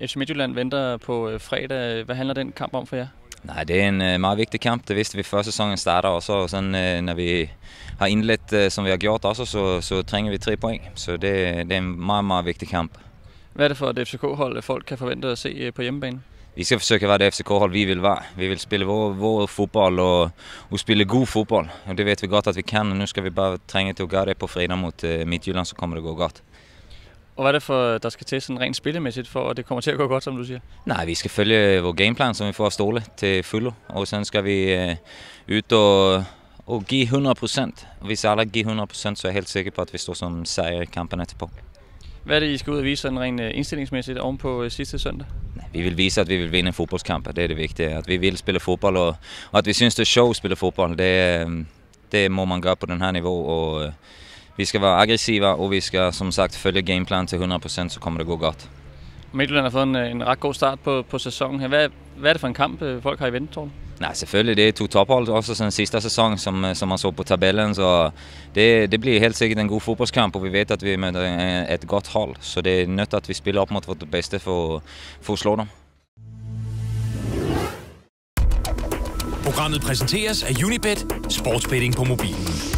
FC Midtjylland venter på øh, fredag. Hvad handler den kamp om for jer? Nej, det er en øh, meget vigtig kamp. Det vidste vi før sæsonen starter også. Og sådan, øh, når vi har indledt, som vi har gjort også, så, så trænger vi tre point. Så det, det er en meget, meget vigtig kamp. Hvad er det for et FCK-hold, folk kan forvente at se på hjemmebane? Vi skal forsøge at være det FCK-hold, vi vil være. Vi vil spille vores vår fodbold og, og spille god fodbold. Og det vet vi godt, at vi kan. Og nu skal vi bare trænge til at gøre det på fredag mod Midtjylland, så kommer det gå godt. Og hvad er det for, der skal til sådan rent spillemæssigt, for at det kommer til at gå godt, som du siger? Nej, vi skal følge øh, vores gameplan, som vi får af Ståle til fulde. Og så skal vi øh, ud og, og give 100 procent. Hvis alle giver 100 så er jeg helt sikker på, at vi står som sejr i kampen etterpå. Hvad er det, I skal ud og vise sådan rent øh, indstillingsmæssigt ovenpå øh, sidste søndag? Vi vil vise, at vi vil vinde en fodboldskamp, og det er det vigtige. At vi vil spille fodbold, og, og at vi synes, det er sjovt at spille fodbold, det, det må man gøre på den her niveau. Og, vi ska vara aggressiva och vi ska som sagt följa gameplan till 100% så kommer det gå godt. Midtjylland har fået en, en ret god start på, på sæsonen her. Hvad, hvad er det for en kamp, øh, folk har i ventetårn? Nej, selvfølgelig. Det er to tophold også sådan sidste sæson, som, øh, som man så på tabellen. Så det, det bliver helt sikkert en god fodboldskamp, og vi ved, at vi med øh, et godt hold. Så det er nødt at vi spiller op mod vores bedste for, for at slå dem. Programmet præsenteres af Unibet, sportsbetting på mobilen.